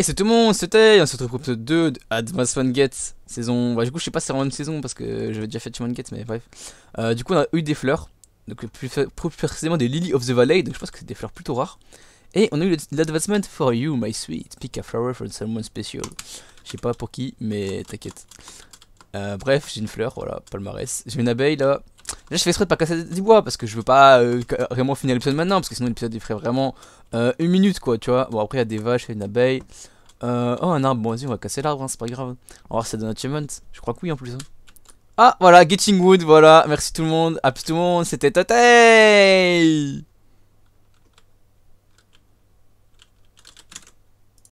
Et c'est tout le monde, c'était, on se retrouve pour 2 de Get, Gets, saison, bah, du coup je sais pas si c'est en même saison parce que j'avais déjà fait One Gets, mais bref. Euh, du coup on a eu des fleurs, donc plus, précisément des Lily of the Valley, donc je pense que c'est des fleurs plutôt rares. Et on a eu l'advancement for you my sweet, pick a flower from someone special. Je sais pas pour qui, mais t'inquiète. Euh, bref, j'ai une fleur, voilà, palmarès. J'ai une abeille là, Là, je fais exprès de pas casser du bois parce que je veux pas euh, vraiment finir l'épisode maintenant parce que sinon l'épisode il ferait vraiment euh, une minute quoi, tu vois. Bon, après, il y a des vaches il y a une abeille. Euh, oh, un arbre, bon, vas-y, on va casser l'arbre, hein, c'est pas grave. On va voir si ça donne un achievement. Je crois que oui en plus. Hein. Ah, voilà, Getting Wood, voilà. Merci tout le monde. À plus tout le monde, c'était Tatei!